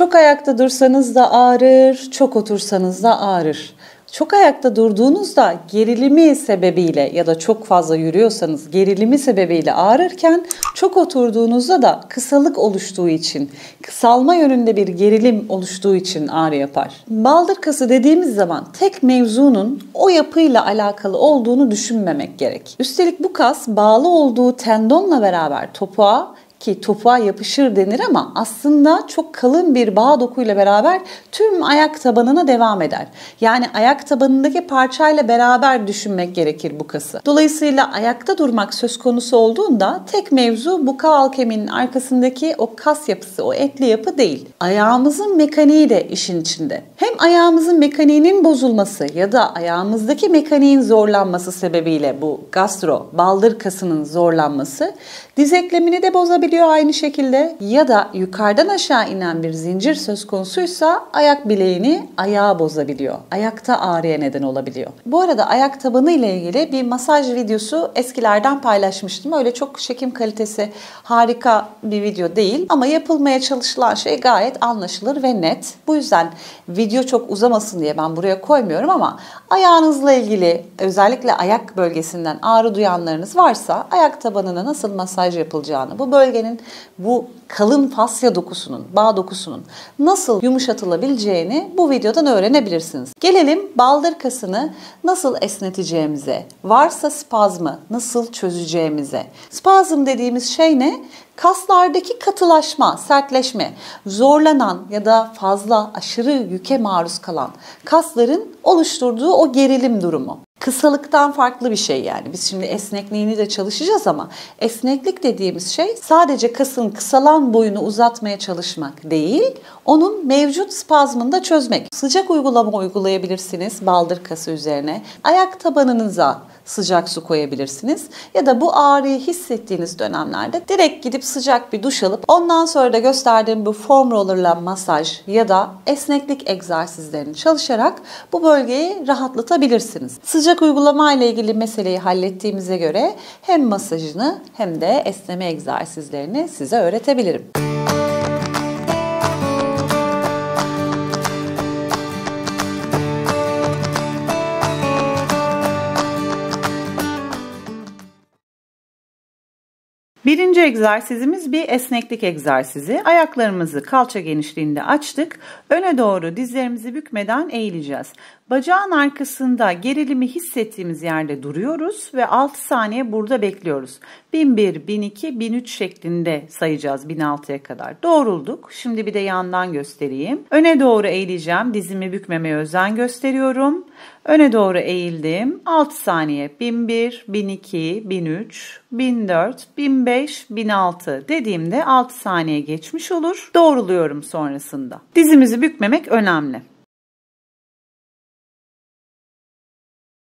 Çok ayakta dursanız da ağrır, çok otursanız da ağrır. Çok ayakta durduğunuzda gerilimi sebebiyle ya da çok fazla yürüyorsanız gerilimi sebebiyle ağrırken çok oturduğunuzda da kısalık oluştuğu için, kısalma yönünde bir gerilim oluştuğu için ağrı yapar. Baldır kası dediğimiz zaman tek mevzunun o yapıyla alakalı olduğunu düşünmemek gerek. Üstelik bu kas bağlı olduğu tendonla beraber topuğa ki topuğa yapışır denir ama aslında çok kalın bir bağ dokuyla beraber tüm ayak tabanına devam eder. Yani ayak tabanındaki parçayla beraber düşünmek gerekir bu kası. Dolayısıyla ayakta durmak söz konusu olduğunda tek mevzu bu kaval kemiğinin arkasındaki o kas yapısı, o etli yapı değil. Ayağımızın mekaniği de işin içinde. Hem ayağımızın mekaniğinin bozulması ya da ayağımızdaki mekaniğin zorlanması sebebiyle bu gastro, baldır kasının zorlanması diz eklemini de bozabilir ediyor aynı şekilde. Ya da yukarıdan aşağı inen bir zincir söz konusuysa ayak bileğini ayağa bozabiliyor. Ayakta ağrıya neden olabiliyor. Bu arada ayak tabanı ile ilgili bir masaj videosu eskilerden paylaşmıştım. Öyle çok çekim kalitesi harika bir video değil ama yapılmaya çalışılan şey gayet anlaşılır ve net. Bu yüzden video çok uzamasın diye ben buraya koymuyorum ama ayağınızla ilgili özellikle ayak bölgesinden ağrı duyanlarınız varsa ayak tabanına nasıl masaj yapılacağını, bu bölge Türkiye'nin bu kalın fasya dokusunun, bağ dokusunun nasıl yumuşatılabileceğini bu videodan öğrenebilirsiniz. Gelelim baldır kasını nasıl esneteceğimize, varsa spazmı nasıl çözeceğimize. Spazm dediğimiz şey ne? Kaslardaki katılaşma, sertleşme, zorlanan ya da fazla aşırı yüke maruz kalan kasların oluşturduğu o gerilim durumu kısalıktan farklı bir şey yani. Biz şimdi esnekliğini de çalışacağız ama esneklik dediğimiz şey sadece kasın kısalan boyunu uzatmaya çalışmak değil, onun mevcut spazmını da çözmek. Sıcak uygulama uygulayabilirsiniz baldır kası üzerine. Ayak tabanınıza sıcak su koyabilirsiniz. Ya da bu ağrıyı hissettiğiniz dönemlerde direkt gidip sıcak bir duş alıp ondan sonra da gösterdiğim bu foam rollerla masaj ya da esneklik egzersizlerini çalışarak bu bölgeyi rahatlatabilirsiniz. Sıcak Sıcak uygulama ile ilgili meseleyi hallettiğimize göre hem masajını hem de esneme egzersizlerini size öğretebilirim. Birinci egzersizimiz bir esneklik egzersizi. Ayaklarımızı kalça genişliğinde açtık. Öne doğru dizlerimizi bükmeden eğileceğiz. Bacağın arkasında gerilimi hissettiğimiz yerde duruyoruz ve 6 saniye burada bekliyoruz. 1001, 1002, 1003 şeklinde sayacağız 1006'ya kadar. Doğrulduk. Şimdi bir de yandan göstereyim. Öne doğru eğileceğim. Dizimi bükmemeye özen gösteriyorum. Öne doğru eğildim. 6 saniye. 1001, 1002, 1003, 1004, 1005, 1006 dediğimde 6 saniye geçmiş olur. Doğruluyorum sonrasında. Dizimizi bükmemek önemli.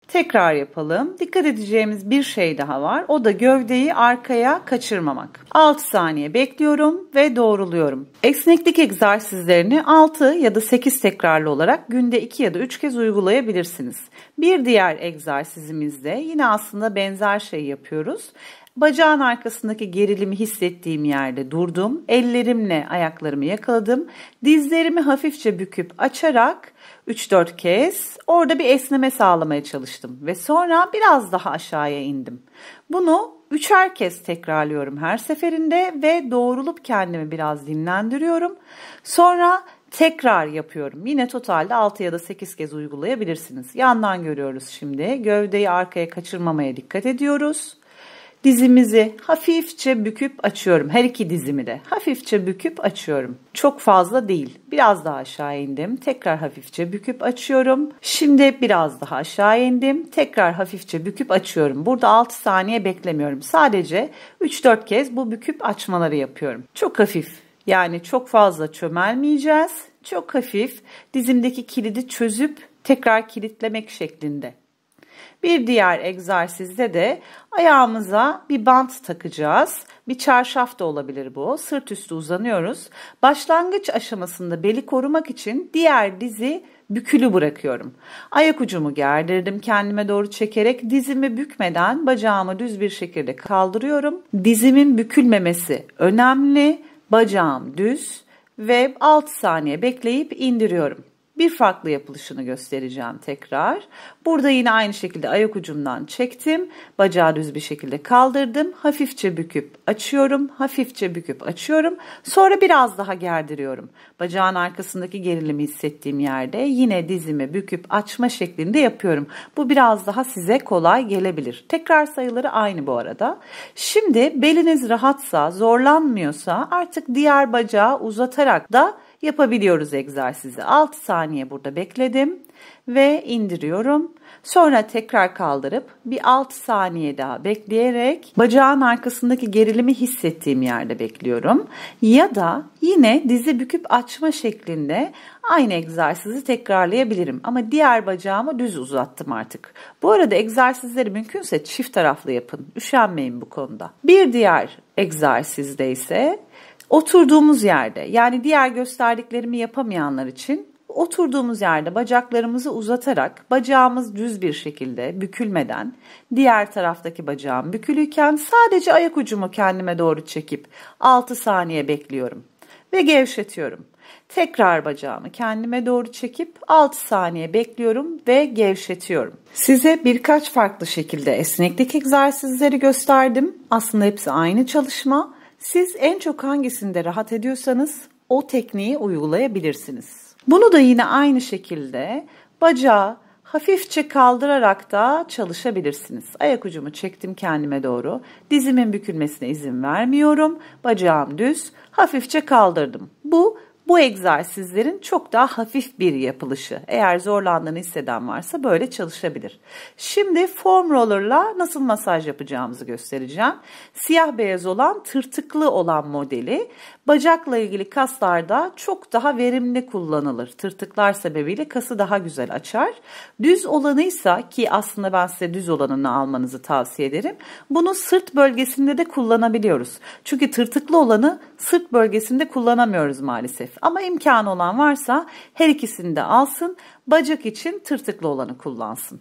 Tekrar yapalım. Dikkat edeceğimiz bir şey daha var. O da gövdeyi arkaya kaçırmamak. 6 saniye bekliyorum ve doğruluyorum. Esneklik egzersizlerini 6 ya da 8 tekrarlı olarak günde 2 ya da 3 kez uygulayabilirsiniz. Bir diğer egzersizimizde yine aslında benzer şey yapıyoruz. Bacağın arkasındaki gerilimi hissettiğim yerde durdum. Ellerimle ayaklarımı yakaladım. Dizlerimi hafifçe büküp açarak 3-4 kez orada bir esneme sağlamaya çalıştım ve sonra biraz daha aşağıya indim. Bunu üçer kez tekrarlıyorum her seferinde ve doğrulup kendimi biraz dinlendiriyorum. Sonra tekrar yapıyorum. Yine totalde 6 ya da 8 kez uygulayabilirsiniz. Yandan görüyoruz şimdi. Gövdeyi arkaya kaçırmamaya dikkat ediyoruz. Dizimizi hafifçe büküp açıyorum. Her iki dizimi de hafifçe büküp açıyorum. Çok fazla değil. Biraz daha aşağı indim. Tekrar hafifçe büküp açıyorum. Şimdi biraz daha aşağı indim. Tekrar hafifçe büküp açıyorum. Burada 6 saniye beklemiyorum. Sadece 3-4 kez bu büküp açmaları yapıyorum. Çok hafif. Yani çok fazla çömelmeyeceğiz. Çok hafif dizimdeki kilidi çözüp tekrar kilitlemek şeklinde. Bir diğer egzersizde de ayağımıza bir bant takacağız. Bir çarşaf da olabilir bu. Sırt üstü uzanıyoruz. Başlangıç aşamasında beli korumak için diğer dizi bükülü bırakıyorum. Ayak ucumu gerdirdim kendime doğru çekerek dizimi bükmeden bacağımı düz bir şekilde kaldırıyorum. Dizimin bükülmemesi önemli. Bacağım düz ve 6 saniye bekleyip indiriyorum bir farklı yapılışını göstereceğim tekrar. Burada yine aynı şekilde ayak ucumdan çektim. Bacağı düz bir şekilde kaldırdım. Hafifçe büküp açıyorum. Hafifçe büküp açıyorum. Sonra biraz daha gerdiriyorum. Bacağın arkasındaki gerilimi hissettiğim yerde yine dizimi büküp açma şeklinde yapıyorum. Bu biraz daha size kolay gelebilir. Tekrar sayıları aynı bu arada. Şimdi beliniz rahatsa, zorlanmıyorsa artık diğer bacağı uzatarak da yapabiliyoruz egzersizi. 6 saniye burada bekledim ve indiriyorum. Sonra tekrar kaldırıp bir 6 saniye daha bekleyerek bacağın arkasındaki gerilimi hissettiğim yerde bekliyorum. Ya da yine dizi büküp açma şeklinde aynı egzersizi tekrarlayabilirim. Ama diğer bacağımı düz uzattım artık. Bu arada egzersizleri mümkünse çift taraflı yapın. Üşenmeyin bu konuda. Bir diğer egzersizde ise Oturduğumuz yerde yani diğer gösterdiklerimi yapamayanlar için oturduğumuz yerde bacaklarımızı uzatarak bacağımız düz bir şekilde bükülmeden diğer taraftaki bacağım bükülüyken sadece ayak ucumu kendime doğru çekip 6 saniye bekliyorum ve gevşetiyorum. Tekrar bacağımı kendime doğru çekip 6 saniye bekliyorum ve gevşetiyorum. Size birkaç farklı şekilde esneklik egzersizleri gösterdim. Aslında hepsi aynı çalışma siz en çok hangisinde rahat ediyorsanız o tekniği uygulayabilirsiniz. Bunu da yine aynı şekilde bacağı hafifçe kaldırarak da çalışabilirsiniz. Ayak ucumu çektim kendime doğru. Dizimin bükülmesine izin vermiyorum. Bacağım düz. Hafifçe kaldırdım. Bu bu egzersizlerin çok daha hafif bir yapılışı. Eğer zorlandığını hisseden varsa böyle çalışabilir. Şimdi form rollerla nasıl masaj yapacağımızı göstereceğim. Siyah beyaz olan tırtıklı olan modeli. Bacakla ilgili kaslarda çok daha verimli kullanılır. Tırtıklar sebebiyle kası daha güzel açar. Düz olanıysa ki aslında ben size düz olanını almanızı tavsiye ederim. Bunu sırt bölgesinde de kullanabiliyoruz. Çünkü tırtıklı olanı sırt bölgesinde kullanamıyoruz maalesef. Ama imkanı olan varsa her ikisini de alsın. Bacak için tırtıklı olanı kullansın.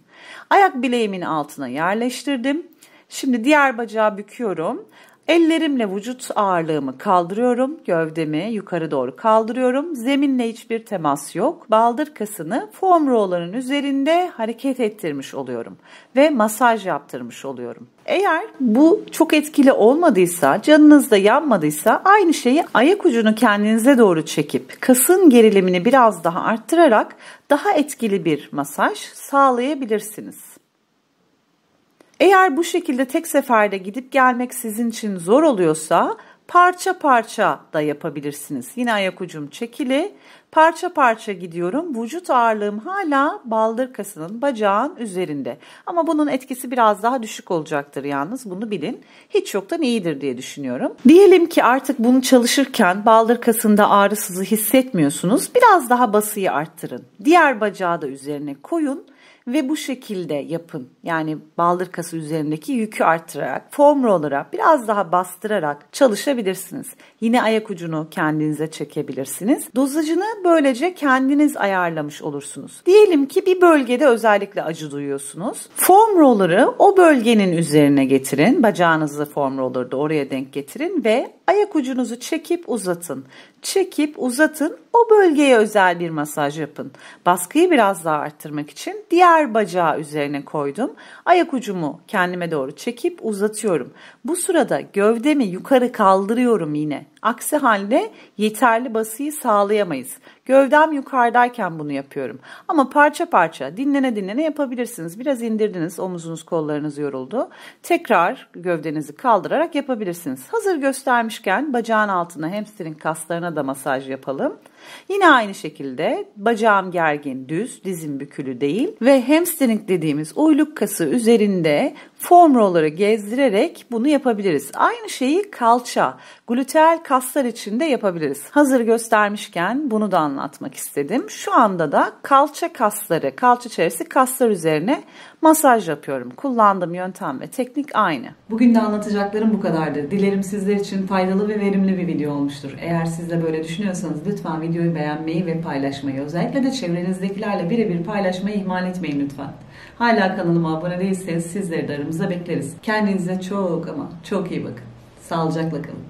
Ayak bileğimin altına yerleştirdim. Şimdi diğer bacağı büküyorum. Ellerimle vücut ağırlığımı kaldırıyorum, gövdemi yukarı doğru kaldırıyorum. Zeminle hiçbir temas yok. Baldır kasını foam roller'ın üzerinde hareket ettirmiş oluyorum ve masaj yaptırmış oluyorum. Eğer bu çok etkili olmadıysa, canınızda yanmadıysa aynı şeyi ayak ucunu kendinize doğru çekip kasın gerilimini biraz daha arttırarak daha etkili bir masaj sağlayabilirsiniz. Eğer bu şekilde tek seferde gidip gelmek sizin için zor oluyorsa parça parça da yapabilirsiniz. Yine ayak ucum çekili. Parça parça gidiyorum. Vücut ağırlığım hala baldır kasının bacağın üzerinde. Ama bunun etkisi biraz daha düşük olacaktır yalnız. Bunu bilin. Hiç yoktan iyidir diye düşünüyorum. Diyelim ki artık bunu çalışırken baldır kasında ağrısızı hissetmiyorsunuz. Biraz daha basıyı arttırın. Diğer bacağı da üzerine koyun ve bu şekilde yapın. Yani baldır kası üzerindeki yükü artırarak, foam rollera biraz daha bastırarak çalışabilirsiniz. Yine ayak ucunu kendinize çekebilirsiniz. Dozajını böylece kendiniz ayarlamış olursunuz. Diyelim ki bir bölgede özellikle acı duyuyorsunuz. Foam roller'ı o bölgenin üzerine getirin. Bacağınızı foam roller'da oraya denk getirin ve Ayak ucunuzu çekip uzatın. Çekip uzatın. O bölgeye özel bir masaj yapın. Baskıyı biraz daha arttırmak için diğer bacağı üzerine koydum. Ayak ucumu kendime doğru çekip uzatıyorum. Bu sırada gövdemi yukarı kaldırıyorum yine. Aksi halde yeterli basıyı sağlayamayız. Gövdem yukarıdayken bunu yapıyorum. Ama parça parça dinlene dinlene yapabilirsiniz. Biraz indirdiniz omuzunuz kollarınız yoruldu. Tekrar gövdenizi kaldırarak yapabilirsiniz. Hazır göstermişken bacağın altına hamstring kaslarına da masaj yapalım. Yine aynı şekilde bacağım gergin düz dizim bükülü değil ve hamstring dediğimiz uyluk kası üzerinde form roller'ı gezdirerek bunu yapabiliriz. Aynı şeyi kalça, gluteal kaslar için de yapabiliriz. Hazır göstermişken bunu da anlatmak istedim. Şu anda da kalça kasları, kalça çevresi kaslar üzerine masaj yapıyorum. Kullandığım yöntem ve teknik aynı. Bugün de anlatacaklarım bu kadardı. Dilerim sizler için faydalı ve verimli bir video olmuştur. Eğer siz de böyle düşünüyorsanız lütfen videoyu beğenmeyi ve paylaşmayı, özellikle de çevrenizdekilerle birebir paylaşmayı ihmal etmeyin lütfen. Hala kanalıma abone değilseniz sizleri de programımıza bekleriz. Kendinize çok ama çok iyi bakın. Sağlıcakla kalın.